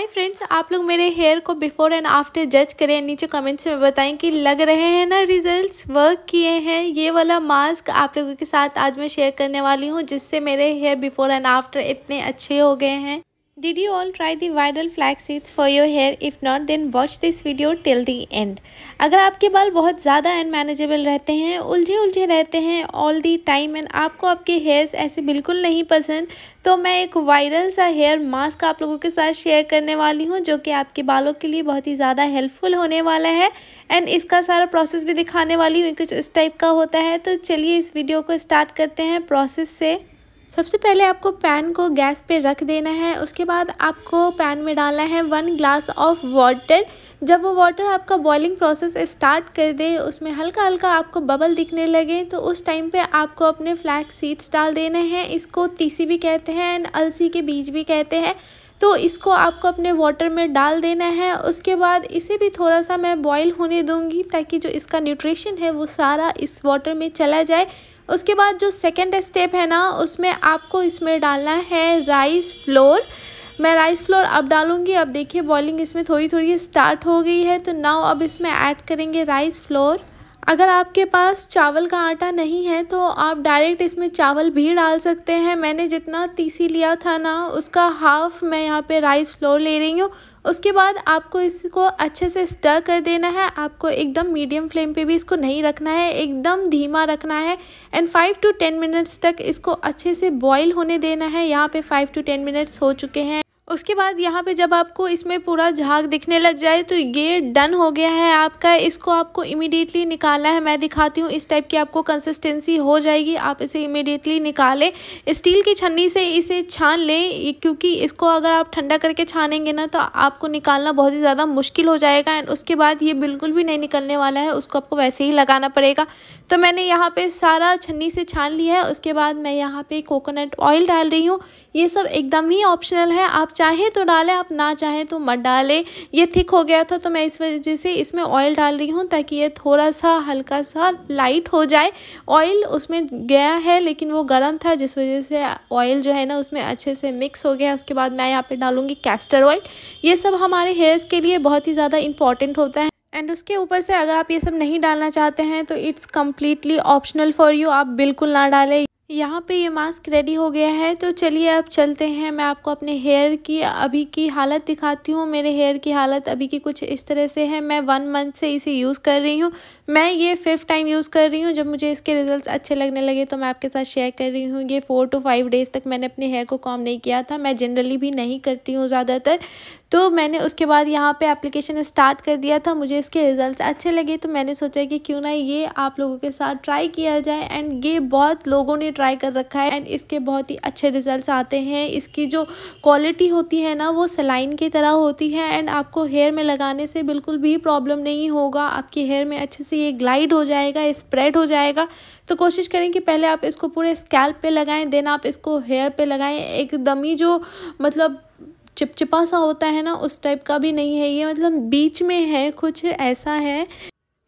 Hi friends आप लोग मेरे हेयर को बिफोर एंड आफ्टर जज करें नीचे कमेंट्स में बताएं कि लग रहे हैं ना रिजल्ट्स वर्क किए हैं ये वाला मास्क आप लोगों के साथ आज मैं शेयर करने वाली हूँ जिससे मेरे हेयर बिफोर एंड आफ्टर इतने अच्छे हो गए हैं Did you all try the viral flax seeds for your hair? If not, then watch this video till the end. अगर आपके बाल बहुत ज़्यादा अनमैनेजेबल रहते हैं उलझे उलझे रहते हैं ऑल दी टाइम एंड आपको आपके हेयर्स ऐसे बिल्कुल नहीं पसंद तो मैं एक वायरल सा हेयर मास्क आप लोगों के साथ शेयर करने वाली हूँ जो कि आपके बालों के लिए बहुत ही ज़्यादा हेल्पफुल होने वाला है एंड इसका सारा प्रोसेस भी दिखाने वाली हूँ कुछ इस टाइप का होता है तो चलिए इस वीडियो को स्टार्ट करते हैं प्रोसेस से सबसे पहले आपको पैन को गैस पे रख देना है उसके बाद आपको पैन में डालना है वन ग्लास ऑफ वाटर जब वो वाटर आपका बॉइलिंग प्रोसेस स्टार्ट कर दे उसमें हल्का हल्का आपको बबल दिखने लगे तो उस टाइम पे आपको अपने फ्लैक्स सीड्स डाल देने हैं इसको तीसी भी कहते हैं एंड अलसी के बीज भी कहते हैं तो इसको आपको अपने वाटर में डाल देना है उसके बाद इसे भी थोड़ा सा मैं बॉईल होने दूँगी ताकि जो इसका न्यूट्रिशन है वो सारा इस वाटर में चला जाए उसके बाद जो सेकेंड स्टेप है ना उसमें आपको इसमें डालना है राइस फ्लोर मैं राइस फ्लोर अब डालूंगी अब देखिए बॉइलिंग इसमें थोड़ी थोड़ी स्टार्ट हो गई है तो नाव अब इसमें ऐड करेंगे राइस फ्लोर अगर आपके पास चावल का आटा नहीं है तो आप डायरेक्ट इसमें चावल भी डाल सकते हैं मैंने जितना तीसी लिया था ना उसका हाफ मैं यहाँ पे राइस फ्लोर ले रही हूँ उसके बाद आपको इसको अच्छे से स्टर कर देना है आपको एकदम मीडियम फ्लेम पे भी इसको नहीं रखना है एकदम धीमा रखना है and five to ten minutes तक इसको अच्छे से बॉयल होने देना है यहाँ पे फाइव टू टेन मिनट्स हो चुके हैं उसके बाद यहाँ पे जब आपको इसमें पूरा झाग दिखने लग जाए तो ये डन हो गया है आपका इसको आपको इमिडिएटली निकालना है मैं दिखाती हूँ इस टाइप की आपको कंसिस्टेंसी हो जाएगी आप इसे इमिडिएटली निकालें स्टील की छन्नी से इसे छान लें क्योंकि इसको अगर आप ठंडा करके छानेंगे ना तो आपको निकालना बहुत ही ज़्यादा मुश्किल हो जाएगा एंड उसके बाद ये बिल्कुल भी नहीं निकलने वाला है उसको आपको वैसे ही लगाना पड़ेगा तो मैंने यहाँ पर सारा छन्नी से छान लिया है उसके बाद मैं यहाँ पर कोकोनट ऑयल डाल रही हूँ ये सब एकदम ही ऑप्शनल है आप चाहे तो डालें आप ना चाहें तो मत डालें ये थिक हो गया था तो मैं इस वजह से इसमें ऑयल डाल रही हूँ ताकि ये थोड़ा सा हल्का सा लाइट हो जाए ऑयल उसमें गया है लेकिन वो गर्म था जिस वजह से ऑयल जो है ना उसमें अच्छे से मिक्स हो गया उसके बाद मैं यहाँ पर डालूँगी कैस्टर ऑयल ये सब हमारे हेयर्स के लिए बहुत ही ज़्यादा इंपॉर्टेंट होता है एंड उसके ऊपर से अगर आप ये सब नहीं डालना चाहते हैं तो it's completely optional for you आप बिल्कुल ना डालें यहाँ पे ये मास्क रेडी हो गया है तो चलिए अब चलते हैं मैं आपको अपने हेयर की अभी की हालत दिखाती हूँ मेरे हेयर की हालत अभी की कुछ इस तरह से है मैं वन मंथ से इसे यूज़ कर रही हूँ मैं ये फिफ्थ टाइम यूज़ कर रही हूँ जब मुझे इसके रिजल्ट्स अच्छे लगने लगे तो मैं आपके साथ शेयर कर रही हूँ ये फ़ोर टू फाइव डेज़ तक मैंने अपने हेयर को कॉम नहीं किया था मैं जनरली भी नहीं करती हूँ ज़्यादातर तो मैंने उसके बाद यहाँ पे एप्लीकेशन स्टार्ट कर दिया था मुझे इसके रिजल्ट्स अच्छे लगे तो मैंने सोचा कि क्यों ना ये आप लोगों के साथ ट्राई किया जाए एंड ये बहुत लोगों ने ट्राई कर रखा है एंड इसके बहुत ही अच्छे रिज़ल्ट आते हैं इसकी जो क्वालिटी होती है ना वो सलाइन की तरह होती है एंड आपको हेयर में लगाने से बिल्कुल भी प्रॉब्लम नहीं होगा आपके हेयर में अच्छे से ये ग्लाइड हो जाएगा स्प्रेड हो जाएगा तो कोशिश करें कि पहले आप इसको पूरे स्कैल्प पे लगाएं देन आप इसको हेयर पे लगाएं एकदम ही जो मतलब चिपचिपा सा होता है ना उस टाइप का भी नहीं है ये मतलब बीच में है कुछ ऐसा है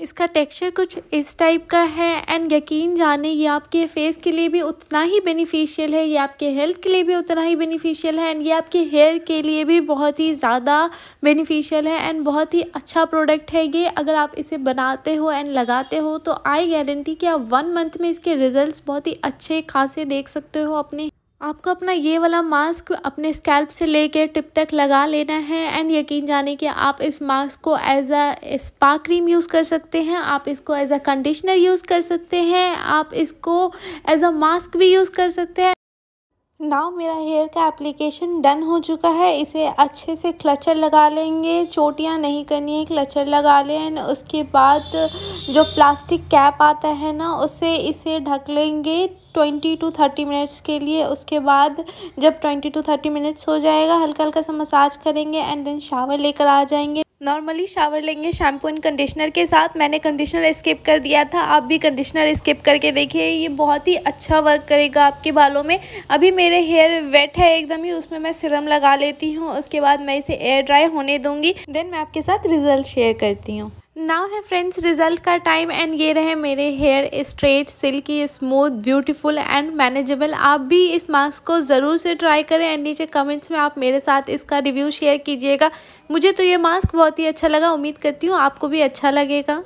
इसका टेक्सचर कुछ इस टाइप का है एंड यकीन जाने ये आपके फेस के लिए भी उतना ही बेनिफिशियल है ये आपके हेल्थ के लिए भी उतना ही बेनिफिशियल है एंड ये आपके हेयर के लिए भी बहुत ही ज़्यादा बेनिफिशियल है एंड बहुत ही अच्छा प्रोडक्ट है ये अगर आप इसे बनाते हो एंड लगाते हो तो आई गारंटी कि आप वन मंथ में इसके रिजल्ट बहुत ही अच्छे खासे देख सकते हो अपने आपको अपना ये वाला मास्क अपने स्कैल्प से लेके टिप तक लगा लेना है एंड यकीन जाने कि आप इस मास्क को as a spa cream use कर सकते हैं आप इसको एज अ कंडीशनर यूज़ कर सकते हैं आप इसको एज अ मास्क भी यूज़ कर सकते हैं नाव मेरा हेयर का एप्लीकेशन डन हो चुका है इसे अच्छे से क्लचर लगा लेंगे चोटियाँ नहीं करनी है क्लचर लगा लें उसके बाद जो प्लास्टिक कैप आता है ना उसे इसे ढक लेंगे ट्वेंटी टू थर्टी मिनट्स के लिए उसके बाद जब ट्वेंटी टू थर्टी मिनट्स हो जाएगा हल्का हल्का सा मसाज करेंगे एंड देन शावर लेकर आ जाएंगे नॉर्मली शावर लेंगे शैम्पू एंड कंडीशनर के साथ मैंने कंडीशनर स्किप कर दिया था आप भी कंडीशनर स्किप करके देखिए ये बहुत ही अच्छा वर्क करेगा आपके बालों में अभी मेरे हेयर वेट है एकदम ही उसमें मैं सिरम लगा लेती हूँ उसके बाद मैं इसे एयर ड्राई होने दूँगी देन मैं आपके साथ रिजल्ट शेयर करती हूँ नाउ है फ्रेंड्स रिजल्ट का टाइम एंड ये रहे मेरे hair straight silky smooth beautiful and manageable आप भी इस मास्क को ज़रूर से ट्राई करें एंड नीचे कमेंट्स में आप मेरे साथ इसका रिव्यू शेयर कीजिएगा मुझे तो ये मास्क बहुत ही अच्छा लगा उम्मीद करती हूँ आपको भी अच्छा लगेगा